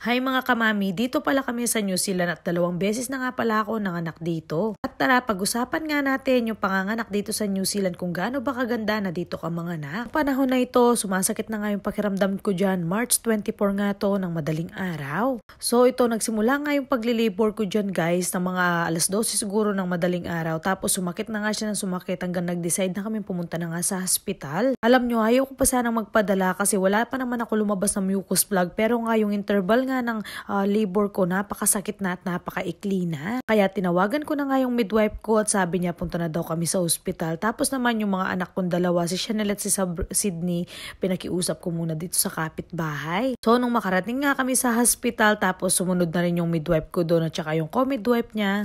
Hi mga kamami, dito pala kami sa New Zealand at dalawang beses na nga pala ako nanganak dito. At tara, pag-usapan nga natin yung panganganak dito sa New Zealand kung gaano ba kaganda na dito ka mga anak. Panahon na ito, sumasakit na nga yung pakiramdam ko dyan. March 24 nga to ng madaling araw. So ito, nagsimula nga yung paglilibor ko dyan guys ng mga alas 12 siguro ng madaling araw. Tapos sumakit na nga siya ng sumakit hanggang nag-decide na kami pumunta na nga sa hospital. Alam nyo, ayaw ko pa sanang magpadala kasi wala pa naman ako lumabas ng mucus plug pero nga yung interval nga ng uh, labor ko napakasakit na at napakaikli na. Kaya tinawagan ko na nga yung midwife ko at sabi niya punta na daw kami sa ospital. Tapos naman yung mga anak kong dalawa, si Chanel at si Sab- Sydney, pinakiusap ko muna dito sa kapitbahay. So nung makarating nga kami sa hospital, tapos sumunod na rin yung midwife ko doon at saka yung co-midwife niya.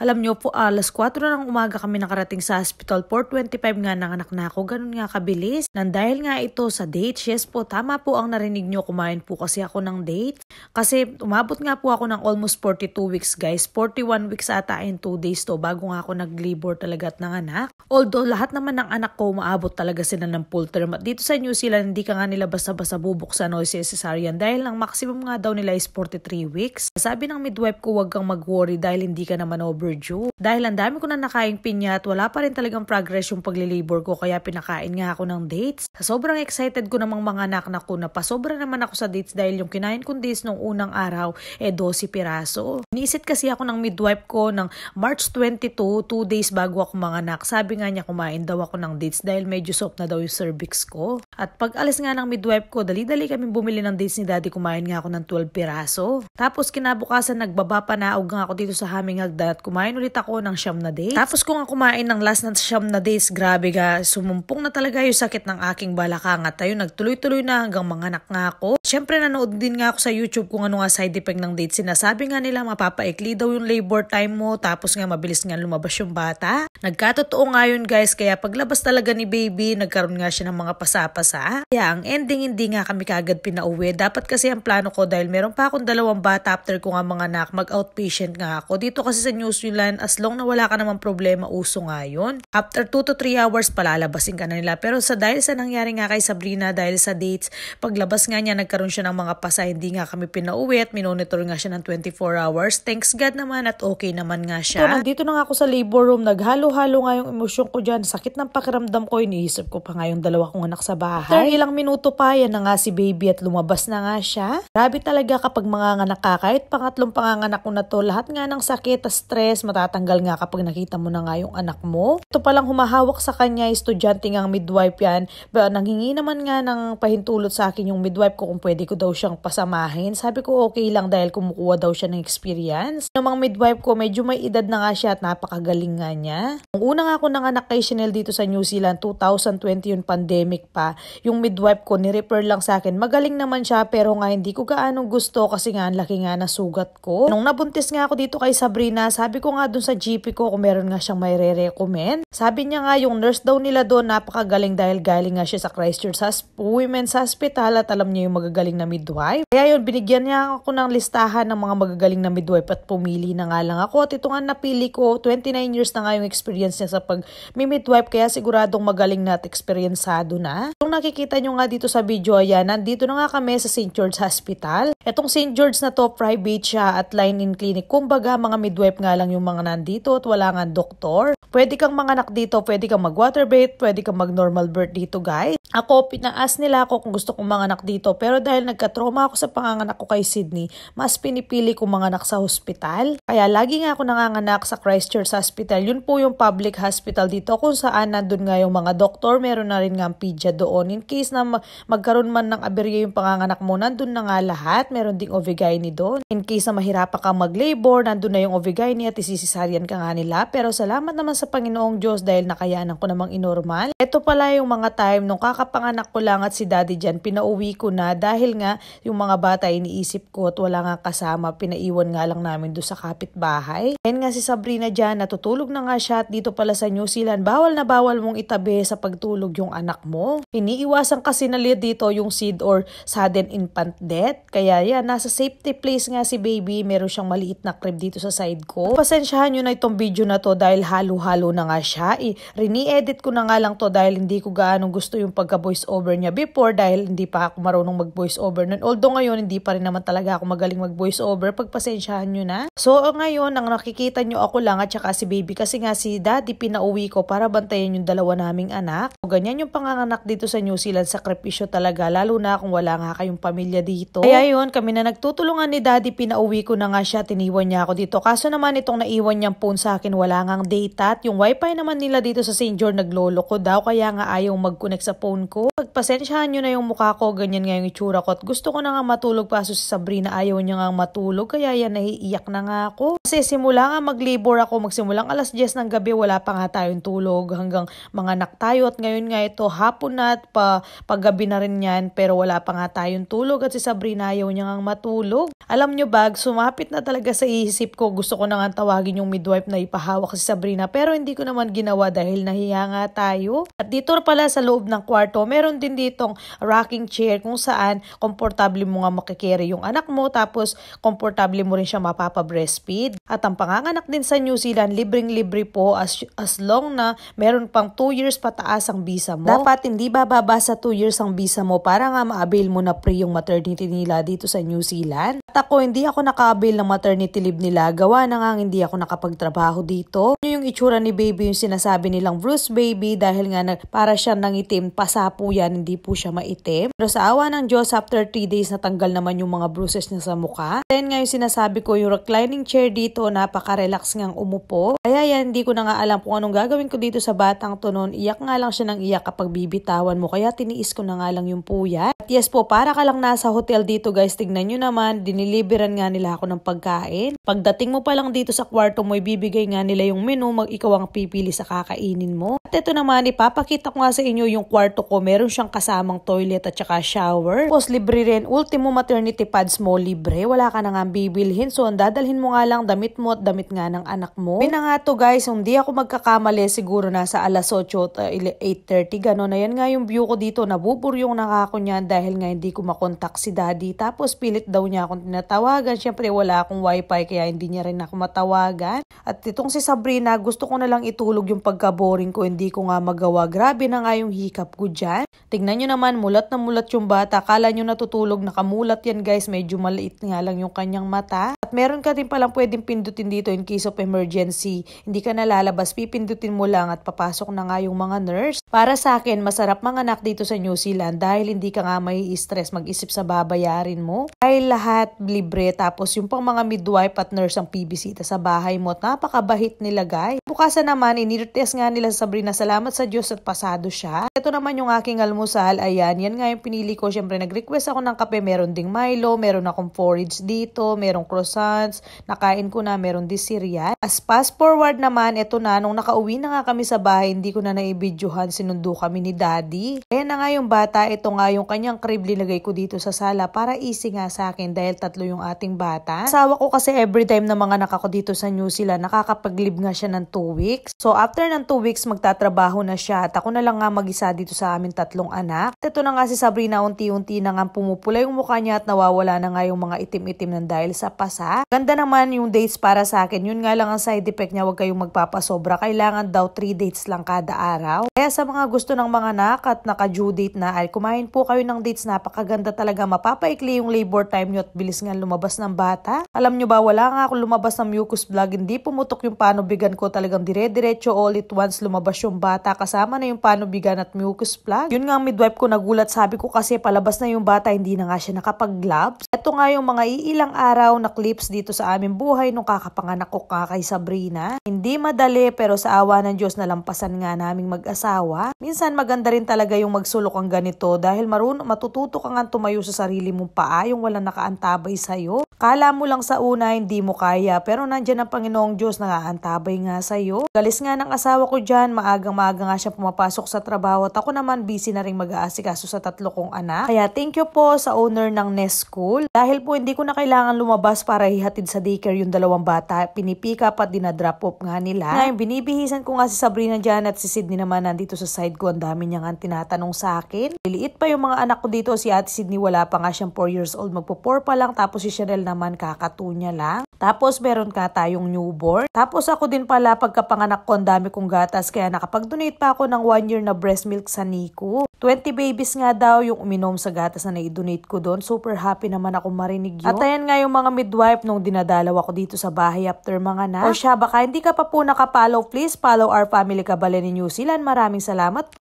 Alam nyo po, alas 4 ng umaga kami nakarating sa hospital. 4.25 nga ng anak na ako. Ganun nga kabilis. Nang dahil nga ito sa dates, yes po, tama po ang narinig nyo. Kumain po kasi ako ng date. Kasi umabot nga po ako ng almost 42 weeks guys. 41 weeks ata in 2 days to bago nga ako nag-labor talaga at anak. Although lahat naman ng anak ko maabot talaga sila ng full term. At dito sa New Zealand, hindi ka nga nila basta-basta bubuksan o si cesarean dahil ang maximum nga daw nila is 43 weeks. Sabi ng midwife ko, wag kang mag-worry dahil hindi ka naman over overdue. Dahil ang dami ko na nakain pinya at wala pa rin talagang progress yung paglilibor ko kaya pinakain nga ako ng dates. Sa sobrang excited ko namang mga anak na ko na pasobra naman ako sa dates dahil yung kinain kong dates nung unang araw eh 12 piraso. Iniisip kasi ako ng midwife ko ng March 22, 2 days bago ako mga anak. Sabi nga niya kumain daw ako ng dates dahil medyo soft na daw yung cervix ko. At pag alis nga ng midwife ko, dali-dali kami bumili ng dates ni daddy kumain nga ako ng 12 piraso. Tapos kinabukasan nagbaba pa na nga ako dito sa haming hagdan at kumain kumain ulit ako ng siyam na days. Tapos kung ako kumain ng last na siyam na days, grabe ga, sumumpong na talaga yung sakit ng aking balakang at ayun, nagtuloy-tuloy na hanggang manganak nga ako. Siyempre, nanood din nga ako sa YouTube kung ano nga side effect ng date. Sinasabi nga nila mapapaikli daw yung labor time mo tapos nga mabilis nga lumabas yung bata. Nagkatotoo nga yun guys, kaya paglabas talaga ni baby, nagkaroon nga siya ng mga pasapasa. Kaya ang ending hindi nga kami kagad pinauwi. Dapat kasi ang plano ko dahil meron pa akong dalawang bata after ko nga mga anak, mag-outpatient nga ako. Dito kasi sa news lang, as long na wala ka namang problema, uso nga yun. After 2 to 3 hours, palalabasin ka na nila. Pero sa dahil sa nangyari nga kay Sabrina, dahil sa dates, paglabas nga niya, nagkaroon siya ng mga pasa, hindi nga kami pinauwi at minonitor nga siya ng 24 hours. Thanks God naman at okay naman nga siya. Ito, nandito na nga ako sa labor room, naghalo-halo nga yung emosyon ko dyan. Sakit ng pakiramdam ko, iniisip ko pa nga yung dalawa kong anak sa bahay. After ilang minuto pa, yan na nga si baby at lumabas na nga siya. Grabe talaga kapag mga nganak ka, kahit pangatlong panganganak ko na to, lahat nga ng sakit at stress, stress, matatanggal nga kapag nakita mo na nga yung anak mo. Ito palang humahawak sa kanya, estudyante ngang midwife yan. Pero nangingi naman nga ng pahintulot sa akin yung midwife ko kung pwede ko daw siyang pasamahin. Sabi ko okay lang dahil kumukuha daw siya ng experience. Namang midwife ko, medyo may edad na nga siya at napakagaling nga niya. Ang una nga ako nanganak kay Chanel dito sa New Zealand, 2020 yung pandemic pa. Yung midwife ko, nirefer lang sa akin. Magaling naman siya pero nga hindi ko gaano gusto kasi nga ang laki nga na sugat ko. Nung nabuntis nga ako dito kay Sabrina, sabi ko nga dun sa GP ko kung meron nga siyang may re-recommend. Sabi niya nga yung nurse daw nila doon napakagaling dahil galing nga siya sa Christchurch Women's Hospital at alam niya yung magagaling na midwife. Kaya yun, binigyan niya ako ng listahan ng mga magagaling na midwife at pumili na nga lang ako. At ito nga napili ko, 29 years na nga yung experience niya sa pag-midwife kaya siguradong magaling na at experiencado na. Yung nakikita nyo nga dito sa video, ayan, nandito na nga kami sa St. George Hospital. Itong St. George na to, private siya at line-in clinic. Kumbaga, mga midwife nga lang yung mga nandito at wala nga doktor. Pwede kang manganak dito, pwede kang mag-water birth, pwede kang mag-normal birth dito guys. Ako, pinaas nila ako kung gusto kong manganak dito pero dahil nagka-trauma ako sa panganganak ko kay Sydney, mas pinipili kong manganak sa hospital. Kaya lagi nga ako nanganganak sa Christchurch Hospital. Yun po yung public hospital dito kung saan nandun nga yung mga doktor, meron na rin nga ang doon. In case na magkaroon man ng aberya yung panganganak mo, nandun na nga lahat. Meron ding ovigyne doon. In case na mahirap ka mag-labor, nandun na yung ovigyne at si isisisaryan ka nga nila pero salamat naman sa Panginoong Diyos dahil nakayanan ko namang inormal. Ito pala yung mga time nung kakapanganak ko lang at si daddy dyan pinauwi ko na dahil nga yung mga bata iniisip ko at wala nga kasama pinaiwan nga lang namin do sa kapitbahay. Ngayon nga si Sabrina dyan natutulog na nga siya at dito pala sa New Zealand bawal na bawal mong itabi sa pagtulog yung anak mo. Iniiwasan kasi nalit dito yung seed or sudden infant death kaya yan nasa safety place nga si baby meron siyang maliit na crib dito sa side ko. Pas Pasensyahan nyo na itong video na to dahil halo-halo na nga siya. Eh, Rini-edit ko na nga lang to dahil hindi ko gaano gusto yung pagka-voice over niya before dahil hindi pa ako marunong mag-voice over nun. Although ngayon hindi pa rin naman talaga ako magaling mag-voice over. Pagpasensyahan nyo na. So ah, ngayon, ang nakikita nyo ako lang at saka si baby kasi nga si daddy pinauwi ko para bantayan yung dalawa naming anak. So, ganyan yung panganganak dito sa New Zealand. Sakripisyo talaga. Lalo na kung wala nga kayong pamilya dito. Kaya yun, kami na nagtutulungan ni daddy pinauwi ko na nga siya. Tiniwan niya ako dito. Kaso naman itong ang naiwan niyang phone sa akin wala ngang data at yung wifi naman nila dito sa St. George naglolo ko daw kaya nga ayaw mag-connect sa phone ko. Pagpasensyahan niyo na yung mukha ko, ganyan nga yung itsura ko at gusto ko na nga matulog pa so si Sabrina ayaw niya nga matulog kaya yan naiiyak na nga ako. Kasi simula nga mag-labor ako, magsimulang alas 10 ng gabi wala pa nga tayong tulog hanggang mga anak tayo at ngayon nga ito hapon na at pa, paggabi na rin yan pero wala pa nga tayong tulog at si Sabrina ayaw niya nga matulog. Alam niyo bag, sumapit na talaga sa isip ko gusto ko na nga tawagan tawagin yung midwife na ipahawak si Sabrina pero hindi ko naman ginawa dahil nahihanga tayo. At dito pala sa loob ng kwarto, meron din ditong rocking chair kung saan komportable mo nga makikiri yung anak mo tapos komportable mo rin siya mapapa-breastfeed. At ang panganganak din sa New Zealand, libreng-libre po as, as long na meron pang 2 years pataas ang visa mo. Dapat hindi bababa sa 2 years ang visa mo para nga ma-avail mo na free yung maternity nila dito sa New Zealand. At ako, hindi ako naka-avail ng maternity leave nila. Gawa na nga hindi ako nakapagtrabaho dito. Ano Yung itsura ni baby yung sinasabi nilang Bruce baby dahil nga para siya nangitim, pasapo yan, hindi po siya maitim. Pero sa awa ng Diyos, after 3 days natanggal naman yung mga bruises niya sa mukha. Then nga yung sinasabi ko, yung reclining chair dito, napaka-relax ngang umupo. Kaya yan, hindi ko na nga alam kung anong gagawin ko dito sa batang to noon. Iyak nga lang siya ng iyak kapag bibitawan mo, kaya tiniis ko na nga lang yung puya. At yes po, para ka lang nasa hotel dito guys, tignan nyo naman, diniliberan nga nila ako ng pagkain. Pagdating mo pa lang dito sa kwarto mo, ibibigay nga nila yung menu, mag ikaw ang pipili sa kakainin mo. At ito naman, ipapakita ko nga sa inyo yung kwarto ko. Meron siyang kasamang toilet at saka shower. Tapos libre rin, ultimo maternity pads mo libre. Wala ka na nga bibilhin. So, dadalhin mo nga lang damit mo at damit nga ng anak mo. Yun nga to guys, hindi ako magkakamali siguro nasa alas 8 8.30. Gano'n Ayan nga yung view ko dito. Nabuburyong na ako niyan dahil nga hindi ko makontak si daddy. Tapos pilit daw niya akong tinatawagan. Siyempre wala akong wifi kaya hindi niya rin ako matawagan tinawagan. At itong si Sabrina, gusto ko na lang itulog yung pagka-boring ko, hindi ko nga magawa. Grabe na nga yung hiccup ko dyan. Tignan nyo naman, mulat na mulat yung bata. Akala nyo natutulog, nakamulat yan guys. Medyo maliit nga lang yung kanyang mata. At meron ka din palang pwedeng pindutin dito in case of emergency. Hindi ka nalalabas, pipindutin mo lang at papasok na nga yung mga nurse. Para sa akin, masarap mga anak dito sa New Zealand dahil hindi ka nga may stress mag-isip sa babayarin mo. Dahil lahat libre tapos yung pang mga midwife at nurse ang pibisita sa bahay mo at napakabahit nila guys. Bukasan naman, inirtes nga nila Sabrina, salamat sa Diyos at pasado siya. Ito naman yung aking almusal, ayan, yan nga yung pinili ko. Siyempre nag-request ako ng kape, meron ding Milo, meron akong porridge dito, merong croissants, nakain ko na, meron din cereal. As fast forward naman, ito na, nung nakauwi na nga kami sa bahay, hindi ko na naibidyohan, sinundo kami ni daddy. Ayan na nga yung bata, ito nga yung kanyang crib linagay ko dito sa sala para easy nga sa akin dahil tatlo yung ating bata. Asawa ko kasi every time na mga naka dito dito sa New Zealand, nakakapaglib nga siya ng 2 weeks. So after ng 2 weeks, magtatrabaho na siya at ako na lang nga mag-isa dito sa aming tatlong anak. ito na nga si Sabrina, unti-unti na nga pumupula yung mukha niya at nawawala na nga yung mga itim-itim ng dahil sa pasa. Ganda naman yung dates para sa akin. Yun nga lang ang side effect niya, huwag kayong magpapasobra. Kailangan daw 3 dates lang kada araw. Kaya sa mga gusto ng mga anak at naka-due date na, ay kumain po kayo ng dates. Napakaganda talaga. Mapapaikli yung labor time niyo at bilis nga lumabas ng bata. Alam nyo ba, wala nga ako lumabas ng mucus News Vlog, hindi pumutok yung panubigan ko talagang dire-diretso all it once lumabas yung bata kasama na yung panubigan at mucus plug. Yun nga ang midwife ko nagulat sabi ko kasi palabas na yung bata hindi na nga siya nakapag-gloves eto nga yung mga iilang araw na clips dito sa aming buhay nung kakapanganak ko ka kay Sabrina. Hindi madali pero sa awa ng Diyos nalampasan nga naming mag-asawa. Minsan maganda rin talaga yung magsulok ang ganito dahil marunong matututo ka nga tumayo sa sarili mong paa yung walang nakaantabay sa'yo. Kala mo lang sa una hindi mo kaya pero nandyan ang Panginoong Diyos na nakaantabay nga sa'yo. Galis nga ng asawa ko dyan, maagang-maaga nga siya pumapasok sa trabaho at ako naman busy na rin mag-aasikaso sa tatlo kong anak. Kaya thank you po sa owner ng Nest School. Dahil po hindi ko na kailangan lumabas para ihatid sa daycare yung dalawang bata, pinipick up at dinadrop off nga nila. Ngayon, binibihisan ko nga si Sabrina dyan at si Sydney naman nandito sa side ko. Ang dami niya nga tinatanong sa akin. Liliit pa yung mga anak ko dito. Si Ate Sydney wala pa nga siyang 4 years old. Magpo 4 pa lang. Tapos si Chanel naman kakato lang. Tapos meron ka tayong newborn. Tapos ako din pala pagkapanganak ko ang dami kong gatas kaya nakapag-donate pa ako ng 1 year na breast milk sa Nico. 20 babies nga daw yung uminom sa gatas na na-donate ko doon. Super happy naman ako na marinig yun. At ayan nga yung mga midwife nung dinadalaw ako dito sa bahay after mga na. O siya, baka hindi ka pa po nakapollow, please follow our family kabale ni New Zealand. Maraming salamat.